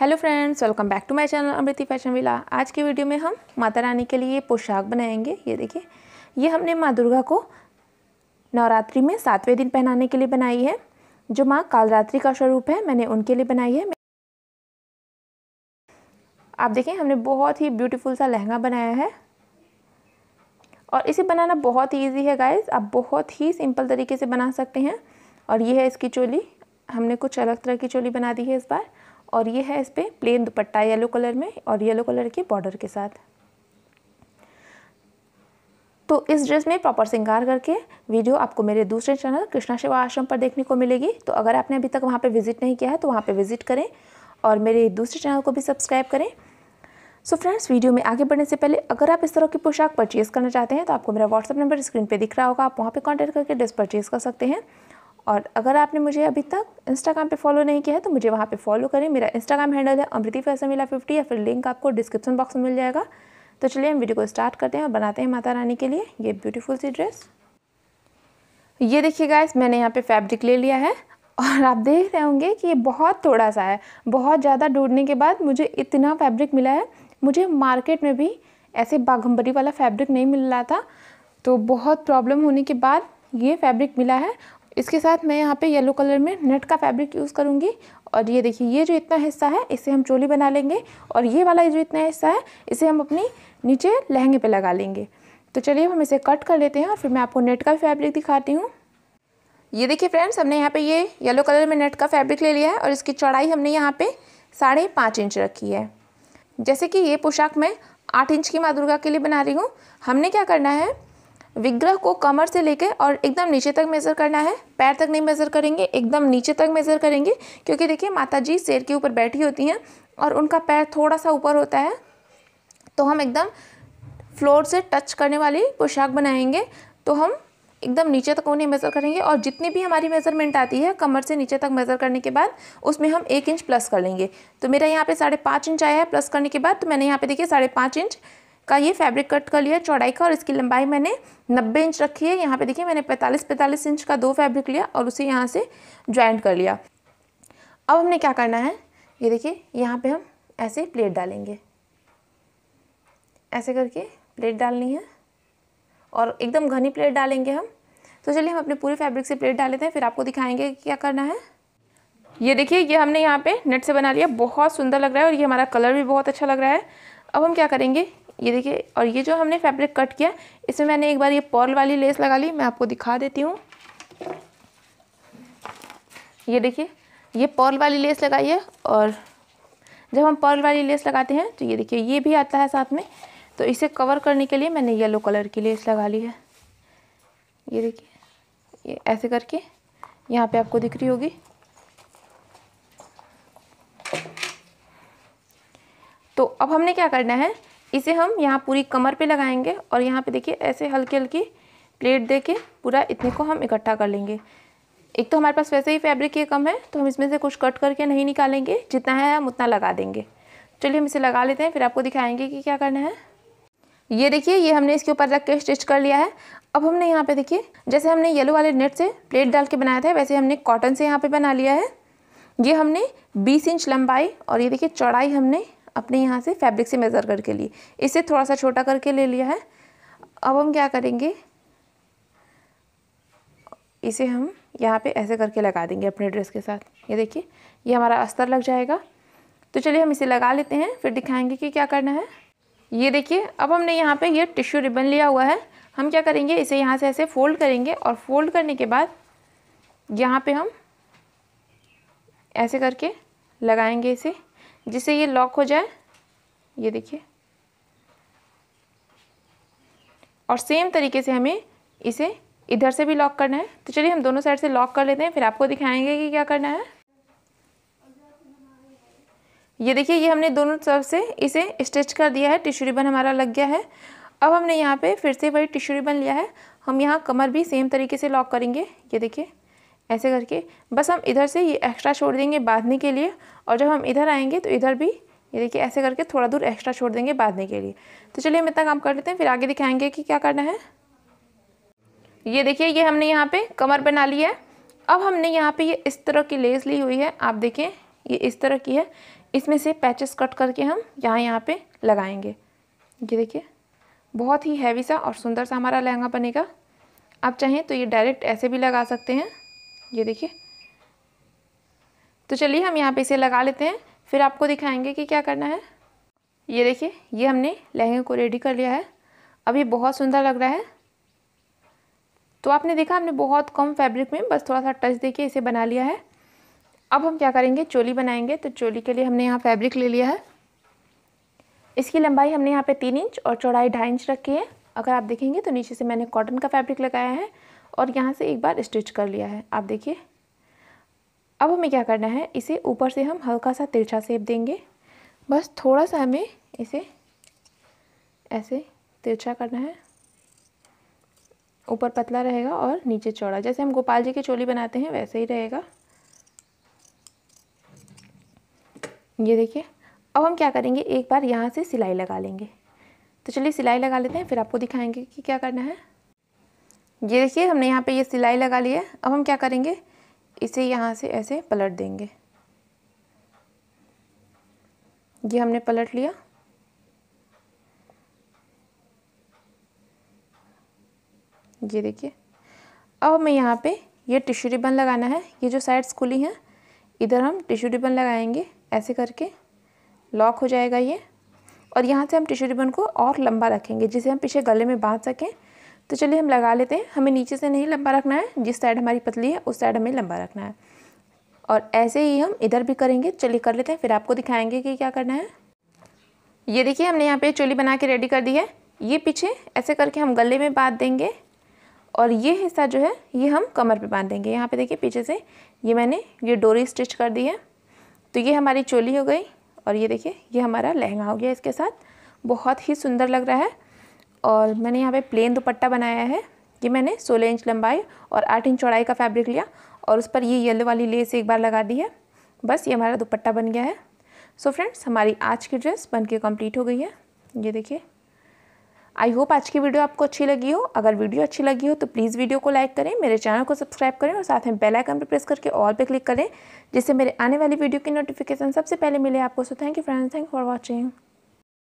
hello friends welcome back to my channel Amriti fashion villa आज की video में हम माता रानी के लिए पोशाक बनाएंगे ये देखिए ये हमने माँ दुर्गा को नवरात्रि में सातवें दिन पहनाने के लिए बनाई है जो माँ कालरात्रि का स्वरूप है मैंने उनके लिए बनाई है आप देखें हमने बहुत ही ब्यूटीफुल सा लहंगा बनाया है और इसे बनाना बहुत ही ईजी है गाइज आप बहुत ही सिंपल तरीके से बना सकते हैं और ये है इसकी चोली हमने कुछ अलग तरह की चोली बना दी है इस बार और ये है इस पर प्लेन दुपट्टा येलो कलर में और येलो कलर के बॉर्डर के साथ तो इस ड्रेस में प्रॉपर श्रृंगार करके वीडियो आपको मेरे दूसरे चैनल कृष्णा शिवा आश्रम पर देखने को मिलेगी तो अगर आपने अभी तक वहाँ पे विजिट नहीं किया है तो वहाँ पे विजिट करें और मेरे दूसरे चैनल को भी सब्सक्राइब करें सो so फ्रेंड्स वीडियो में आगे बढ़ने से पहले अगर आप इस तरह की पोशाक परचेज़ करना चाहते हैं तो आपको मेरा व्हाट्सअप नंबर स्क्रीन पर दिख रहा होगा आप वहाँ पर कॉन्टैक्ट करके ड्रेस परचेज़ कर सकते हैं और अगर आपने मुझे अभी तक इंस्टाग्राम पे फॉलो नहीं किया है तो मुझे वहाँ पे फॉलो करें मेरा इंस्टाग्राम हैंडल है अमृति फैसल मिला फिफ्टी या फिर लिंक आपको डिस्क्रिप्शन बॉक्स में मिल जाएगा तो चलिए हम वीडियो को स्टार्ट करते हैं और बनाते हैं माता रानी के लिए ये ब्यूटीफुल सी ड्रेस ये देखिए गाइस मैंने यहाँ पे फैब्रिक ले लिया है और आप देख रहे होंगे कि ये बहुत थोड़ा सा है बहुत ज़्यादा ढूंढने के बाद मुझे इतना फैब्रिक मिला है मुझे मार्केट में भी ऐसे बाघम्बरी वाला फैब्रिक नहीं मिल रहा था तो बहुत प्रॉब्लम होने के बाद ये फैब्रिक मिला है इसके साथ मैं यहाँ पे येलो कलर में नेट का फैब्रिक यूज़ करूँगी और ये देखिए ये जो इतना हिस्सा है इसे हम चोली बना लेंगे और ये वाला जो इतना हिस्सा है इसे हम अपनी नीचे लहंगे पे लगा लेंगे तो चलिए हम इसे कट कर लेते हैं और फिर मैं आपको नेट का फैब्रिक दिखाती हूँ ये देखिए फ्रेंड्स हमने यहाँ पे ये येलो कलर में नेट का फैब्रिक ले लिया है और इसकी चौड़ाई हमने यहाँ पे साढ़े पाँच इंच रखी है जैसे कि ये पोशाक मैं आठ इंच की माँ दुर्गा के लिए बना रही हूँ हमने क्या करना है विग्रह को कमर से लेकर और एकदम नीचे तक मेज़र करना है पैर तक नहीं मेज़र करेंगे एकदम नीचे तक मेज़र करेंगे क्योंकि देखिए माता जी शेर के ऊपर बैठी होती हैं और उनका पैर थोड़ा सा ऊपर होता है तो हम एकदम फ्लोर से टच करने वाली पोशाक बनाएंगे तो हम एकदम नीचे तक उन्हें मेज़र करेंगे और जितनी भी हमारी मेज़रमेंट आती है कमर से नीचे तक मेज़र करने के बाद उसमें हम एक इंच प्लस कर लेंगे तो मेरा यहाँ पे साढ़े पाँच इंच आया है प्लस करने के बाद तो मैंने यहाँ पे देखिए साढ़े पाँच इंच का ये फैब्रिक कट कर लिया है चौड़ाई का और इसकी लंबाई मैंने नब्बे इंच रखी है यहाँ पे देखिए मैंने पैंतालीस पैंतालीस इंच का दो फैब्रिक लिया और उसे यहाँ से ज्वाइंट कर लिया अब हमने क्या करना है ये देखिए यहाँ पे हम ऐसे प्लेट डालेंगे ऐसे करके प्लेट डालनी है और एकदम घनी प्लेट डालेंगे हम तो चलिए हम अपने पूरे फैब्रिक से प्लेट डाल लेते हैं फिर आपको दिखाएंगे क्या करना है ये देखिए ये हमने यहाँ पे नेट से बना लिया बहुत सुंदर लग रहा है और ये हमारा कलर भी बहुत अच्छा लग रहा है अब हम क्या करेंगे ये देखिए और ये जो हमने फैब्रिक कट किया इसमें मैंने एक बार ये पॉल वाली लेस लगा ली मैं आपको दिखा देती हूँ ये देखिए ये पॉल वाली लेस लगाइए और जब हम पॉल वाली लेस लगाते हैं तो ये देखिए ये भी आता है साथ में तो इसे कवर करने के लिए मैंने येलो कलर की लेस लगा ली है ये देखिए ये ऐसे करके यहाँ पे आपको दिख रही होगी तो अब हमने क्या करना है इसे हम यहाँ पूरी कमर पे लगाएंगे और यहाँ पे देखिए ऐसे हल्की हल्की प्लेट दे के पूरा इतने को हम इकट्ठा कर लेंगे एक तो हमारे पास वैसे ही फैब्रिक ये कम है तो हम इसमें से कुछ कट करके नहीं निकालेंगे जितना है हम उतना लगा देंगे चलिए हम इसे लगा लेते हैं फिर आपको दिखाएंगे कि क्या करना है ये देखिए ये हमने इसके ऊपर रख के स्टिच कर लिया है अब हमने यहाँ पे देखिए जैसे हमने येलो वाले नेट से प्लेट डाल के बनाया था वैसे हमने कॉटन से यहाँ पे बना लिया है ये हमने 20 इंच लंबाई और ये देखिए चौड़ाई हमने अपने यहाँ से फैब्रिक से मेज़र करके लिए इसे थोड़ा सा छोटा करके ले लिया है अब हम क्या करेंगे इसे हम यहाँ पे ऐसे करके लगा देंगे अपने ड्रेस के साथ ये देखिए ये हमारा अस्तर लग जाएगा तो चलिए हम इसे लगा लेते हैं फिर दिखाएंगे कि क्या करना है ये देखिए अब हमने यहाँ पे ये टिश्यू रिबन लिया हुआ है हम क्या करेंगे इसे यहाँ से ऐसे फोल्ड करेंगे और फोल्ड करने के बाद यहाँ पे हम ऐसे करके लगाएंगे इसे जिससे ये लॉक हो जाए ये देखिए और सेम तरीके से हमें इसे इधर से भी लॉक करना है तो चलिए हम दोनों साइड से लॉक कर लेते हैं फिर आपको दिखाएंगे कि क्या करना है ये देखिए ये हमने दोनों तरफ से इसे स्ट्रेच कर दिया है टिश्यू रिबन हमारा लग गया है अब हमने यहाँ पे फिर से वही टिश्यू रिबन लिया है हम यहाँ कमर भी सेम तरीके से लॉक करेंगे ये देखिए ऐसे करके बस हम इधर से ये एक्स्ट्रा छोड़ देंगे बांधने के लिए और जब हम इधर आएंगे तो इधर भी ये देखिए ऐसे करके थोड़ा दूर एक्स्ट्रा छोड़ देंगे बांधने के लिए तो चलिए हम इतना काम कर लेते हैं फिर आगे दिखाएंगे कि क्या करना है ये देखिए ये हमने यहाँ पे कमर बना ली है अब हमने यहाँ पे ये इस तरह की लेस ली हुई है आप देखें ये इस तरह की है इसमें से पैचेस कट करके हम यहाँ यहाँ पर लगाएंगे ये देखिए बहुत ही हैवी सा और सुंदर सा हमारा लहंगा बनेगा आप चाहें तो ये डायरेक्ट ऐसे भी लगा सकते हैं ये देखिए तो चलिए हम यहाँ पे इसे लगा लेते हैं फिर आपको दिखाएंगे कि क्या करना है ये देखिए ये हमने लहंगे को रेडी कर लिया है अभी बहुत सुंदर लग रहा है तो आपने देखा हमने बहुत कम फैब्रिक में बस थोड़ा सा टच देके इसे बना लिया है अब हम क्या करेंगे चोली बनाएंगे तो चोली के लिए हमने यहाँ फैब्रिक ले लिया है इसकी लंबाई हमने यहाँ पे तीन इंच और चौड़ाई ढाई इंच रखी है अगर आप देखेंगे तो नीचे से मैंने कॉटन का फैब्रिक लगाया है और यहाँ से एक बार स्टिच कर लिया है आप देखिए अब हमें क्या करना है इसे ऊपर से हम हल्का सा तिरछा सेप देंगे बस थोड़ा सा हमें इसे ऐसे तिरछा करना है ऊपर पतला रहेगा और नीचे चौड़ा जैसे हम गोपाल जी की चोली बनाते हैं वैसे ही रहेगा ये देखिए अब हम क्या करेंगे एक बार यहाँ से सिलाई लगा लेंगे तो चलिए सिलाई लगा लेते हैं फिर आपको दिखाएंगे कि क्या करना है ये देखिए हमने यहाँ पे ये सिलाई लगा ली है अब हम क्या करेंगे इसे यहाँ से ऐसे पलट देंगे ये हमने पलट लिया ये देखिए अब हमें यहाँ पे ये टिश्यू रिबन लगाना है ये जो साइड्स खुली हैं इधर हम टिश्यू रिबन लगाएंगे ऐसे करके लॉक हो जाएगा ये और यहाँ से हम टिश्यू रिबन को और लंबा रखेंगे जिसे हम पीछे गले में बांध सकें तो चलिए हम लगा लेते हैं हमें नीचे से नहीं लंबा रखना है जिस साइड हमारी पतली है उस साइड हमें लंबा रखना है और ऐसे ही हम इधर भी करेंगे चलिए कर लेते हैं फिर आपको दिखाएंगे कि क्या करना है ये देखिए हमने यहाँ पे चोली बना के रेडी कर दी है ये पीछे ऐसे करके हम गले में बांध देंगे और ये हिस्सा जो है ये हम कमर पे बांध देंगे यहाँ पे देखिए पीछे से ये मैंने ये डोरी स्टिच कर दी है तो ये हमारी चोली हो गई और ये देखिए ये हमारा लहंगा हो गया इसके साथ बहुत ही सुंदर लग रहा है और मैंने यहाँ पे प्लेन दुपट्टा बनाया है ये मैंने 16 इंच लंबाई और 8 इंच चौड़ाई का फैब्रिक लिया और उस पर ये येलो वाली लेस एक बार लगा दी है बस ये हमारा दुपट्टा बन गया है सो so फ्रेंड्स हमारी आज की ड्रेस बन के कम्प्लीट हो गई है ये देखिए आई होप आज की वीडियो आपको अच्छी लगी हो अगर वीडियो अच्छी लगी हो तो प्लीज़ वीडियो को लाइक करें मेरे चैनल को सब्सक्राइब करें और साथ में बेल आइकन पर प्रेस करके ऑल पे क्लिक करें जिससे मेरे आने वाली वीडियो की नोटिफिकेशन सबसे पहले मिले आपको so thank you friends thank for watching